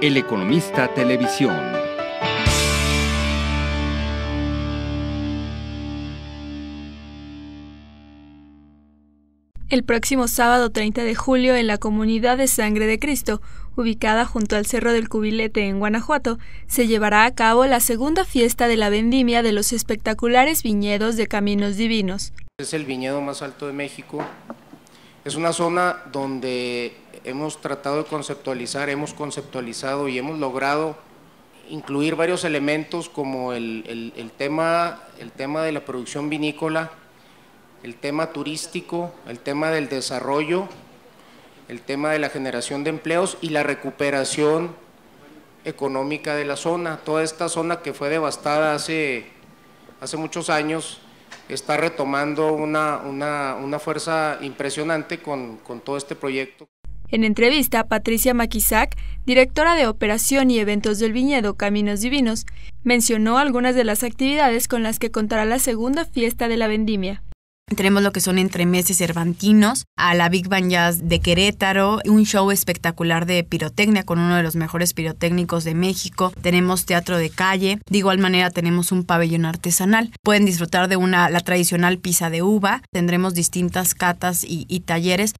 El Economista Televisión. El próximo sábado 30 de julio en la comunidad de Sangre de Cristo, ubicada junto al Cerro del Cubilete en Guanajuato, se llevará a cabo la segunda fiesta de la vendimia de los espectaculares viñedos de Caminos Divinos. Es el viñedo más alto de México, es una zona donde hemos tratado de conceptualizar, hemos conceptualizado y hemos logrado incluir varios elementos como el, tema, el tema de la producción vinícola, el tema turístico, el tema del desarrollo, el tema de la generación de empleos y la recuperación económica de la zona. Toda esta zona que fue devastada hace, hace muchos años está retomando una, fuerza impresionante con, con todo este proyecto. En entrevista, Patricia Maquisac, directora de Operación y Eventos del Viñedo Caminos Divinos, mencionó algunas de las actividades con las que contará la segunda fiesta de la vendimia. Tenemos lo que son entremeses cervantinos, a la Big Band Jazz de Querétaro, un show espectacular de pirotecnia con uno de los mejores pirotécnicos de México. Tenemos teatro de calle, de igual manera tenemos un pabellón artesanal. Pueden disfrutar de una la tradicional pizza de uva, tendremos distintas catas y, talleres.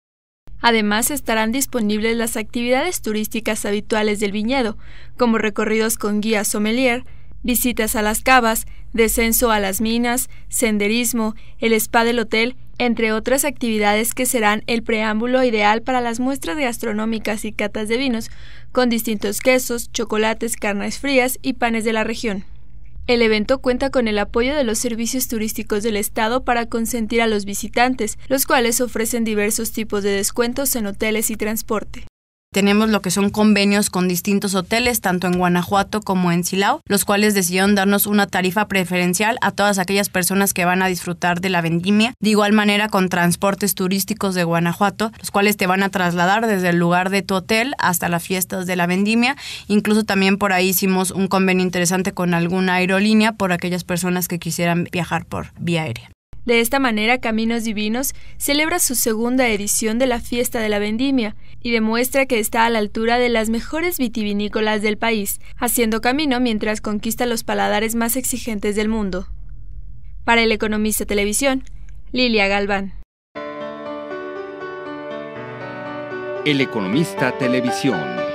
Además estarán disponibles las actividades turísticas habituales del viñedo, como recorridos con guía sommelier, visitas a las cavas, descenso a las minas, senderismo, el spa del hotel, entre otras actividades que serán el preámbulo ideal para las muestras gastronómicas y catas de vinos, con distintos quesos, chocolates, carnes frías y panes de la región. El evento cuenta con el apoyo de los servicios turísticos del Estado para consentir a los visitantes, los cuales ofrecen diversos tipos de descuentos en hoteles y transporte. Tenemos lo que son convenios con distintos hoteles, tanto en Guanajuato como en Silao, los cuales decidieron darnos una tarifa preferencial a todas aquellas personas que van a disfrutar de la vendimia. De igual manera con transportes turísticos de Guanajuato, los cuales te van a trasladar desde el lugar de tu hotel hasta las fiestas de la vendimia. Incluso también por ahí hicimos un convenio interesante con alguna aerolínea por aquellas personas que quisieran viajar por vía aérea. De esta manera, Caminos Divinos celebra su segunda edición de la Fiesta de la Vendimia y demuestra que está a la altura de las mejores vitivinícolas del país, haciendo camino mientras conquista los paladares más exigentes del mundo. Para el Economista Televisión, Lilia Galván. El Economista Televisión.